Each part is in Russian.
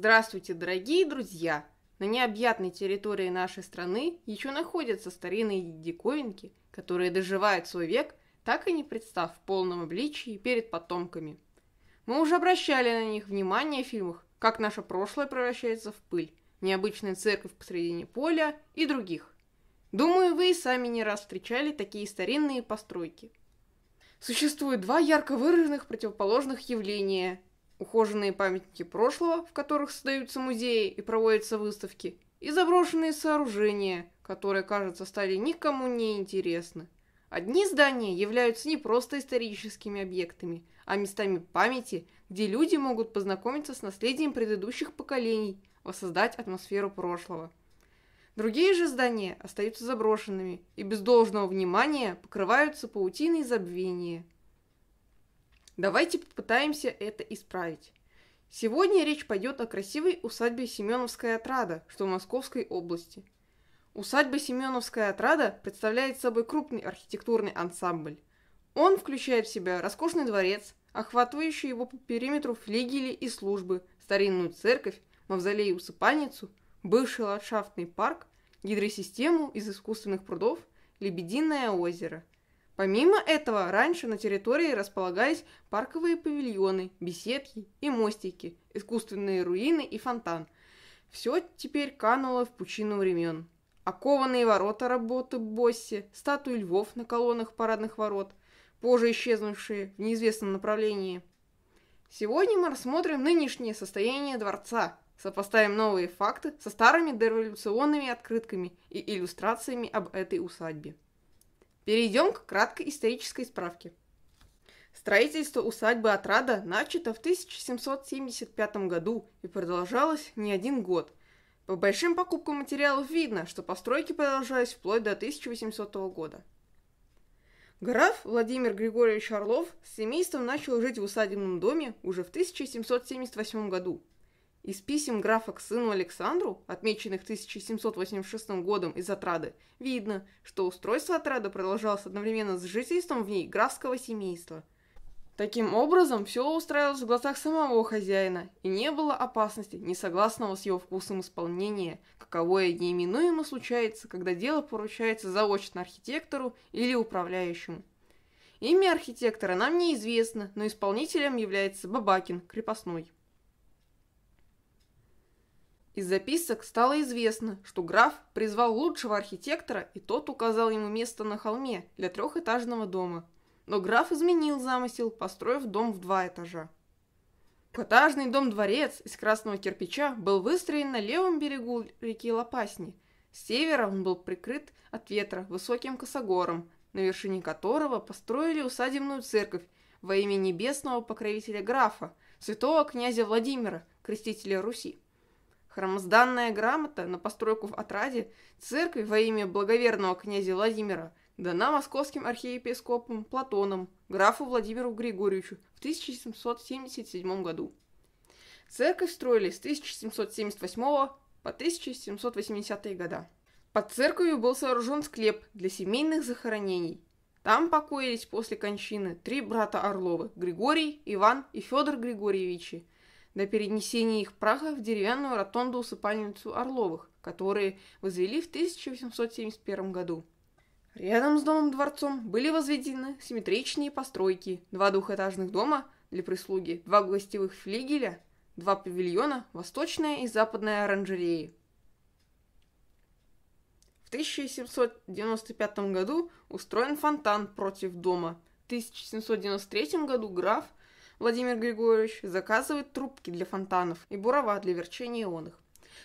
Здравствуйте, дорогие друзья! На необъятной территории нашей страны еще находятся старинные диковинки, которые доживают свой век, так и не представ в полном обличии перед потомками. Мы уже обращали на них внимание в фильмах «Как наше прошлое превращается в пыль», «Необычная церковь посредине поля» и других. Думаю, вы и сами не раз встречали такие старинные постройки. Существует два ярко выраженных противоположных явления ухоженные памятники прошлого, в которых создаются музеи и проводятся выставки, и заброшенные сооружения, которые, кажется, стали никому не интересны. Одни здания являются не просто историческими объектами, а местами памяти, где люди могут познакомиться с наследием предыдущих поколений, воссоздать атмосферу прошлого. Другие же здания остаются заброшенными и без должного внимания покрываются паутиной забвения – Давайте попытаемся это исправить. Сегодня речь пойдет о красивой усадьбе Семеновская отрада, что в Московской области. Усадьба Семеновская отрада представляет собой крупный архитектурный ансамбль. Он включает в себя роскошный дворец, охватывающий его по периметру флигели и службы, старинную церковь, мавзолей-усыпальницу, и бывший ландшафтный парк, гидросистему из искусственных прудов, лебединое озеро – Помимо этого, раньше на территории располагались парковые павильоны, беседки и мостики, искусственные руины и фонтан. Все теперь кануло в пучину времен. Окованные ворота работы Босси, статуи львов на колоннах парадных ворот, позже исчезнувшие в неизвестном направлении. Сегодня мы рассмотрим нынешнее состояние дворца, сопоставим новые факты со старыми дореволюционными открытками и иллюстрациями об этой усадьбе. Перейдем к краткой исторической справке. Строительство усадьбы Отрада начато в 1775 году и продолжалось не один год. По большим покупкам материалов видно, что постройки продолжались вплоть до 1800 года. Граф Владимир Григорьевич Орлов с семейством начал жить в усадебном доме уже в 1778 году – из писем графа к сыну Александру, отмеченных 1786 годом из отрады, видно, что устройство отрады продолжалось одновременно с жительством в ней графского семейства. Таким образом, все устраивалось в глазах самого хозяина, и не было опасности, несогласного с его вкусом исполнения, каковое неименуемо случается, когда дело поручается заочно архитектору или управляющему. Имя архитектора нам неизвестно, но исполнителем является Бабакин, крепостной. Из записок стало известно, что граф призвал лучшего архитектора, и тот указал ему место на холме для трехэтажного дома. Но граф изменил замысел, построив дом в два этажа. Коттажный дом-дворец из красного кирпича был выстроен на левом берегу реки Лопасни. С севера он был прикрыт от ветра высоким косогором, на вершине которого построили усадебную церковь во имя небесного покровителя графа, святого князя Владимира, крестителя Руси. Храмсданная грамота на постройку в Отраде церкви во имя благоверного князя Владимира дана московским архиепископом Платоном, графу Владимиру Григорьевичу в 1777 году. Церковь строили с 1778 по 1780 года. Под церковью был сооружен склеп для семейных захоронений. Там покоились после кончины три брата Орловы – Григорий, Иван и Федор Григорьевичи – до перенесения их праха в деревянную ротонду усыпальницу Орловых, которые возвели в 1871 году. Рядом с домом-дворцом были возведены симметричные постройки, два двухэтажных дома для прислуги, два гостевых флигеля, два павильона, восточная и западная оранжереи. В 1795 году устроен фонтан против дома. В 1793 году граф Владимир Григорьевич заказывает трубки для фонтанов и бурова для верчения ионных.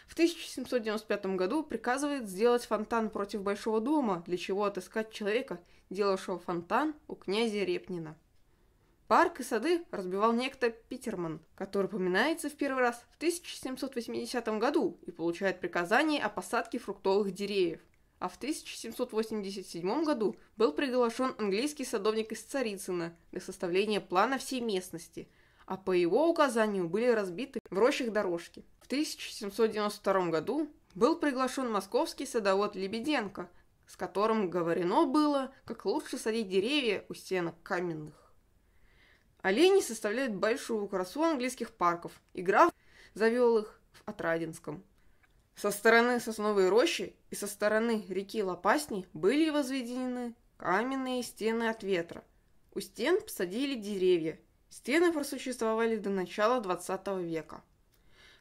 В 1795 году приказывает сделать фонтан против Большого дома, для чего отыскать человека, делавшего фонтан у князя Репнина. Парк и сады разбивал некто Питерман, который упоминается в первый раз в 1780 году и получает приказание о посадке фруктовых деревьев а в 1787 году был приглашен английский садовник из Царицына для составления плана всей местности, а по его указанию были разбиты в рощах дорожки. В 1792 году был приглашен московский садовод Лебеденко, с которым говорено было, как лучше садить деревья у стенок каменных. Олени составляют большую красу английских парков, и граф завел их в Отрадинском – со стороны сосновой рощи и со стороны реки Лопасни были возведены каменные стены от ветра. У стен посадили деревья. Стены просуществовали до начала 20 века.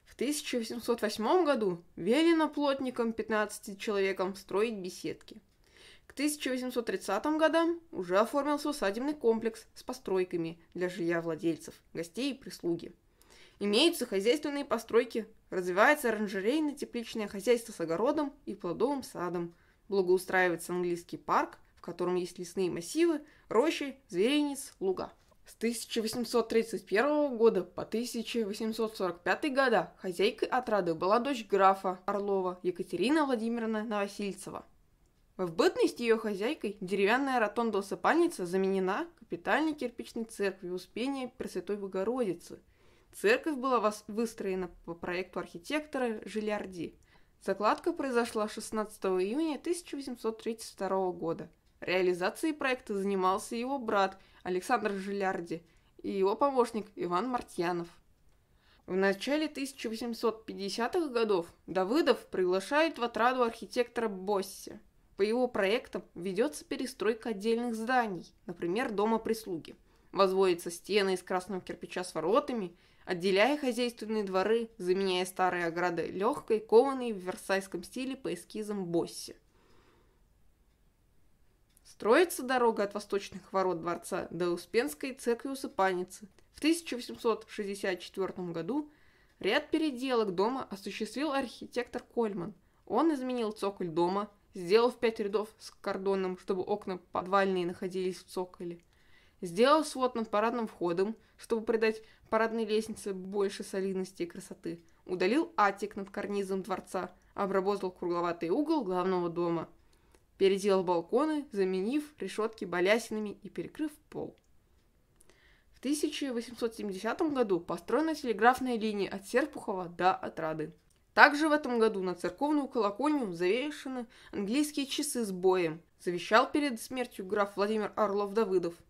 В 1808 году велено плотникам 15 человекам строить беседки. К 1830 годам уже оформился усадебный комплекс с постройками для жилья владельцев, гостей и прислуги. Имеются хозяйственные постройки Развивается оранжерейное тепличное хозяйство с огородом и плодовым садом. Благоустраивается английский парк, в котором есть лесные массивы, рощи, зверинец, луга. С 1831 года по 1845 года хозяйкой отрады была дочь графа Орлова Екатерина Владимировна Новосильцева. В бытность ее хозяйкой деревянная ротонда усыпальница заменена капитальной кирпичной церковью Успения Пресвятой Богородицы – Церковь была выстроена по проекту архитектора Жильярди. Закладка произошла 16 июня 1832 года. Реализацией проекта занимался его брат Александр Жильярди и его помощник Иван Мартьянов. В начале 1850-х годов Давыдов приглашает в отраду архитектора Босси. По его проектам ведется перестройка отдельных зданий, например, дома прислуги. Возводятся стены из красного кирпича с воротами – отделяя хозяйственные дворы, заменяя старые ограды легкой, кованой в версайском стиле по эскизам Босси. Строится дорога от восточных ворот дворца до Успенской церкви Усыпаницы. В 1864 году ряд переделок дома осуществил архитектор Кольман. Он изменил цоколь дома, сделав пять рядов с кордоном, чтобы окна подвальные находились в цоколе – сделал свод над парадным входом, чтобы придать парадной лестнице больше солидности и красоты, удалил атик над карнизом дворца, обработал кругловатый угол главного дома, переделал балконы, заменив решетки балясинами и перекрыв пол. В 1870 году построена телеграфная линия от Серпухова до Отрады. Также в этом году на церковную колокольню завешены английские часы с боем, завещал перед смертью граф Владимир Орлов-Давыдов –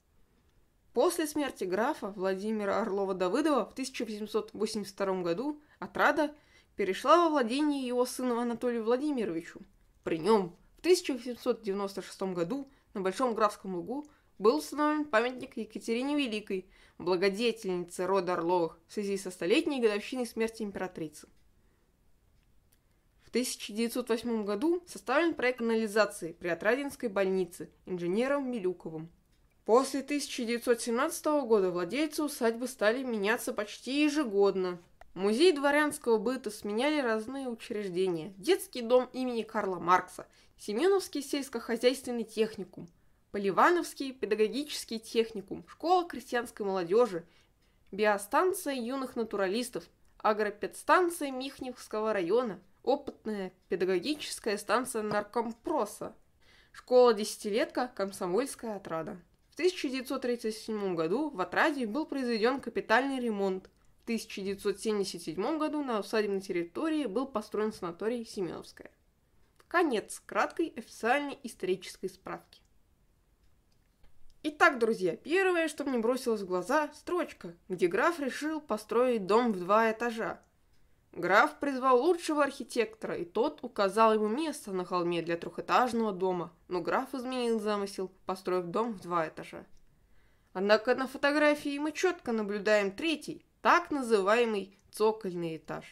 После смерти графа Владимира Орлова-Давыдова в 1882 году отрада перешла во владение его сына Анатолию Владимировичу. При нем в 1896 году на Большом Графском лугу был установлен памятник Екатерине Великой, благодетельнице рода Орловых в связи со столетней годовщиной смерти императрицы. В 1908 году составлен проект канализации при Отрадинской больнице инженером Милюковым – После 1917 года владельцы усадьбы стали меняться почти ежегодно. Музей дворянского быта сменяли разные учреждения. Детский дом имени Карла Маркса, Семеновский сельскохозяйственный техникум, Поливановский педагогический техникум, школа крестьянской молодежи, биостанция юных натуралистов, агропедстанция Михневского района, опытная педагогическая станция наркомпроса, школа-десятилетка, комсомольская отрада. В 1937 году в Атраде был произведен капитальный ремонт. В 1977 году на усадебной территории был построен санаторий Семеновская. Конец краткой официальной исторической справки. Итак, друзья, первое, что мне бросилось в глаза – строчка, где граф решил построить дом в два этажа – Граф призвал лучшего архитектора, и тот указал ему место на холме для трехэтажного дома, но граф изменил замысел, построив дом в два этажа. Однако на фотографии мы четко наблюдаем третий, так называемый цокольный этаж.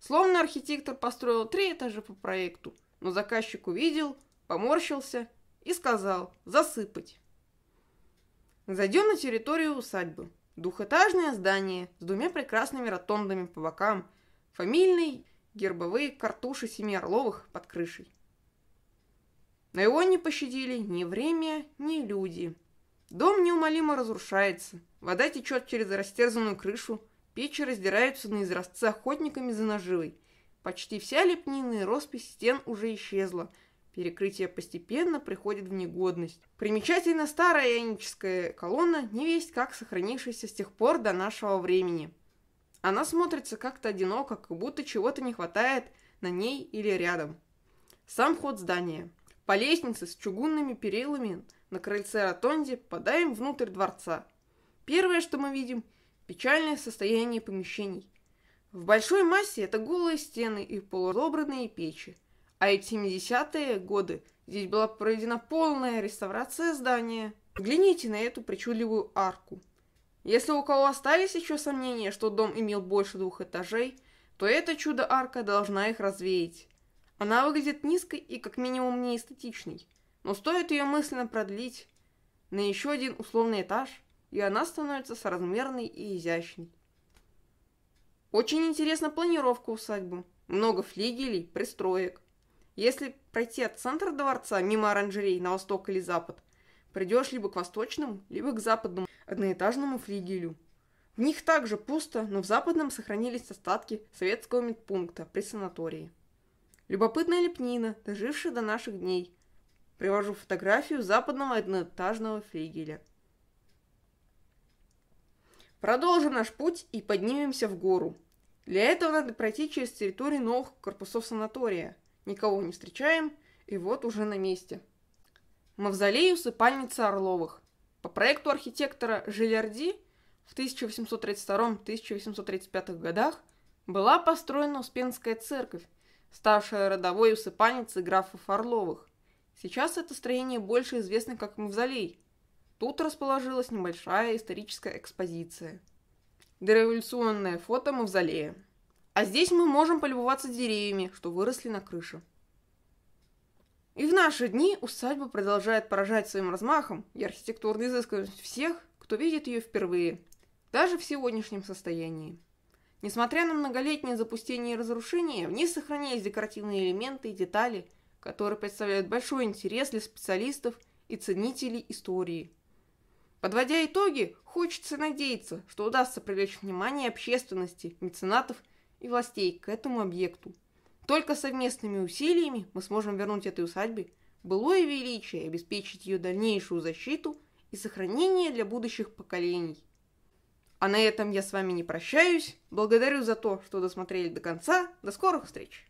Словно архитектор построил три этажа по проекту, но заказчик увидел, поморщился и сказал «засыпать». Зайдем на территорию усадьбы. Двухэтажное здание с двумя прекрасными ротондами по бокам – Фамильный, гербовые картуши семи орловых под крышей. Но его не пощадили ни время, ни люди. Дом неумолимо разрушается, вода течет через растерзанную крышу, печи раздираются на изразцы охотниками за наживой. Почти вся лепнина и роспись стен уже исчезла, перекрытие постепенно приходит в негодность. Примечательно старая ионическая колонна, весть как сохранившаяся с тех пор до нашего времени – она смотрится как-то одиноко, как будто чего-то не хватает на ней или рядом. Сам ход здания. По лестнице с чугунными перилами на крыльце ротонде попадаем внутрь дворца. Первое, что мы видим – печальное состояние помещений. В большой массе это голые стены и полуробранные печи. А эти 70-е годы здесь была проведена полная реставрация здания. Взгляните на эту причудливую арку – если у кого остались еще сомнения, что дом имел больше двух этажей, то это чудо-арка должна их развеять. Она выглядит низкой и как минимум не эстетичной, но стоит ее мысленно продлить на еще один условный этаж, и она становится соразмерной и изящной. Очень интересна планировка усадьбы. Много флигелей, пристроек. Если пройти от центра дворца мимо оранжерей на восток или запад, придешь либо к восточному, либо к западному одноэтажному флигелю. В них также пусто, но в западном сохранились остатки советского медпункта при санатории. Любопытная лепнина, дожившая до наших дней. Привожу фотографию западного одноэтажного флигеля. Продолжим наш путь и поднимемся в гору. Для этого надо пройти через территорию новых корпусов санатория. Никого не встречаем, и вот уже на месте. Мавзолей усыпальницы Орловых. По проекту архитектора Жильярди в 1832-1835 годах была построена Успенская церковь, ставшая родовой усыпальницей графов Орловых. Сейчас это строение больше известно как мавзолей. Тут расположилась небольшая историческая экспозиция. Дореволюционное фото мавзолея. А здесь мы можем полюбоваться деревьями, что выросли на крыше. И в наши дни усадьба продолжает поражать своим размахом и архитектурной изысканностью всех, кто видит ее впервые, даже в сегодняшнем состоянии. Несмотря на многолетнее запустение и разрушение, в ней сохранились декоративные элементы и детали, которые представляют большой интерес для специалистов и ценителей истории. Подводя итоги, хочется надеяться, что удастся привлечь внимание общественности, меценатов и властей к этому объекту – только совместными усилиями мы сможем вернуть этой усадьбе былое величие обеспечить ее дальнейшую защиту и сохранение для будущих поколений. А на этом я с вами не прощаюсь. Благодарю за то, что досмотрели до конца. До скорых встреч!